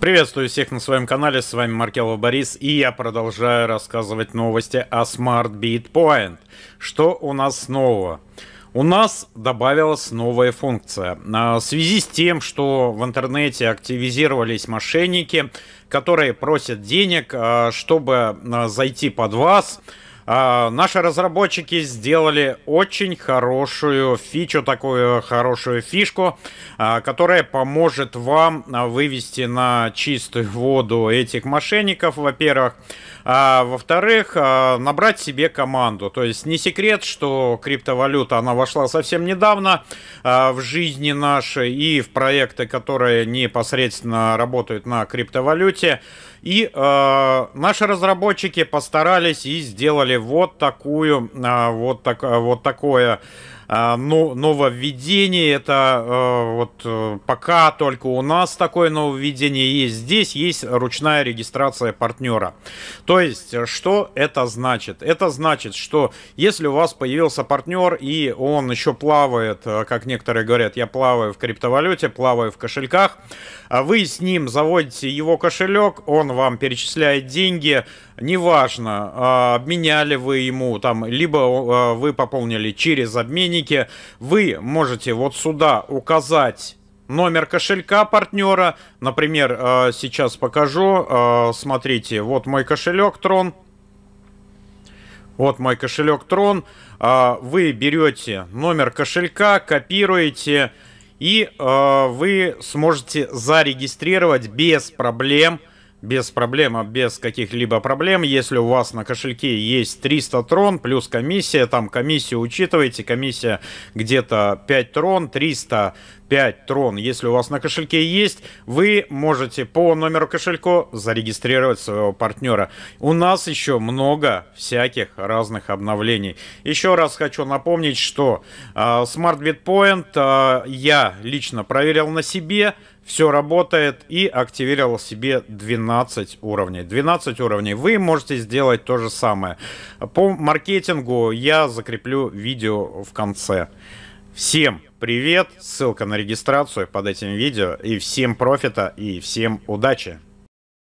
Приветствую всех на своем канале, с вами Маркелов Борис, и я продолжаю рассказывать новости о Smart Beat Point. Что у нас нового? У нас добавилась новая функция. А, в связи с тем, что в интернете активизировались мошенники, которые просят денег, а, чтобы а, зайти под вас, а, наши разработчики сделали очень хорошую фичу, такую хорошую фишку, а, которая поможет вам а, вывести на чистую воду этих мошенников, во-первых. А, во-вторых, набрать себе команду. То есть не секрет, что криптовалюта, она вошла совсем недавно в жизни нашей и в проекты, которые непосредственно работают на криптовалюте. И э, наши разработчики постарались и сделали вот такую, а, вот, так, а, вот такое а, но, ну, нововведение. Это вот э, пока только у нас такое нововведение есть. Здесь есть ручная регистрация партнера. То есть, что это значит? Это значит, что если у вас появился партнер и он еще плавает, э, как некоторые говорят, я плаваю в криптовалюте, плаваю в кошельках, вы с ним заводите его кошелек, он вам перечисляет деньги, неважно, обменяете поменяли вы ему, там, либо а, вы пополнили через обменники, вы можете вот сюда указать номер кошелька партнера. Например, а, сейчас покажу. А, смотрите, вот мой кошелек Tron. Вот мой кошелек Tron. Вы берете номер кошелька, копируете, и вы сможете зарегистрировать без проблем без проблем, а без каких-либо проблем. Если у вас на кошельке есть 300 трон плюс комиссия, там комиссию учитывайте, комиссия где-то 5 трон, 300 5 трон. Если у вас на кошельке есть, вы можете по номеру кошелька зарегистрировать своего партнера. У нас еще много всяких разных обновлений. Еще раз хочу напомнить, что э, Smart Bitpoint э, я лично проверил на себе все работает и активировал себе 12 уровней. 12 уровней. Вы можете сделать то же самое. По маркетингу я закреплю видео в конце. Всем привет, ссылка на регистрацию под этим видео, и всем профита, и всем удачи!